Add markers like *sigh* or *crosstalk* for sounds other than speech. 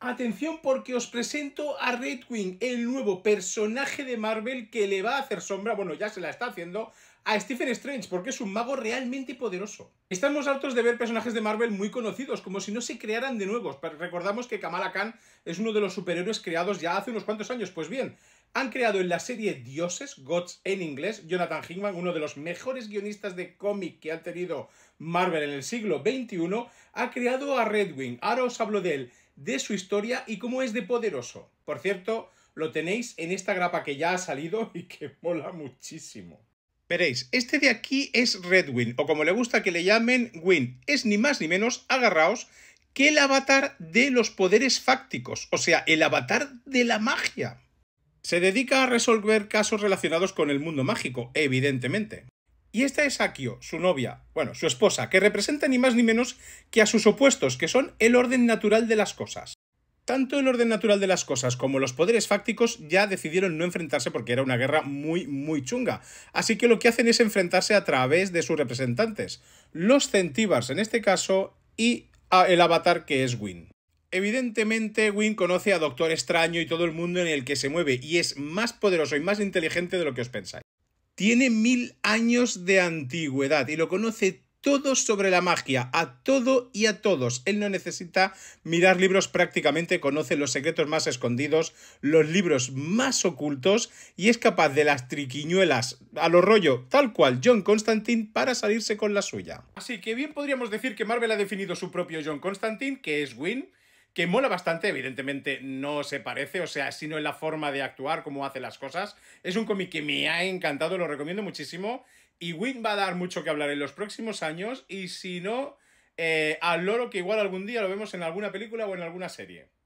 Atención porque os presento a Redwing, el nuevo personaje de Marvel que le va a hacer sombra, bueno, ya se la está haciendo, a Stephen Strange, porque es un mago realmente poderoso. Estamos hartos de ver personajes de Marvel muy conocidos, como si no se crearan de nuevos. recordamos que Kamala Khan es uno de los superhéroes creados ya hace unos cuantos años. Pues bien, han creado en la serie Dioses, Gods en inglés, Jonathan Hickman, uno de los mejores guionistas de cómic que ha tenido Marvel en el siglo XXI, ha creado a Redwing. Ahora os hablo de él de su historia y cómo es de poderoso. Por cierto, lo tenéis en esta grapa que ya ha salido *laughs* y que mola muchísimo. Veréis, este de aquí es Redwin, o como le gusta que le llamen, Win. Es ni más ni menos, agarraos, que el avatar de los poderes fácticos, o sea, el avatar de la magia. Se dedica a resolver casos relacionados con el mundo mágico, evidentemente. Y esta es Akio, su novia, bueno, su esposa, que representa ni más ni menos que a sus opuestos, que son el orden natural de las cosas. Tanto el orden natural de las cosas como los poderes fácticos ya decidieron no enfrentarse porque era una guerra muy, muy chunga. Así que lo que hacen es enfrentarse a través de sus representantes, los centíbars en este caso y el avatar que es Win. Evidentemente, Win conoce a Doctor Extraño y todo el mundo en el que se mueve, y es más poderoso y más inteligente de lo que os pensáis tiene mil años de antigüedad y lo conoce todo sobre la magia, a todo y a todos. Él no necesita mirar libros prácticamente, conoce los secretos más escondidos, los libros más ocultos y es capaz de las triquiñuelas a lo rollo, tal cual John Constantine, para salirse con la suya. Así que bien podríamos decir que Marvel ha definido su propio John Constantine, que es Wynn, que mola bastante, evidentemente no se parece, o sea, sino en la forma de actuar, cómo hace las cosas. Es un cómic que me ha encantado, lo recomiendo muchísimo. Y Win va a dar mucho que hablar en los próximos años, y si no, eh, al loro que igual algún día lo vemos en alguna película o en alguna serie.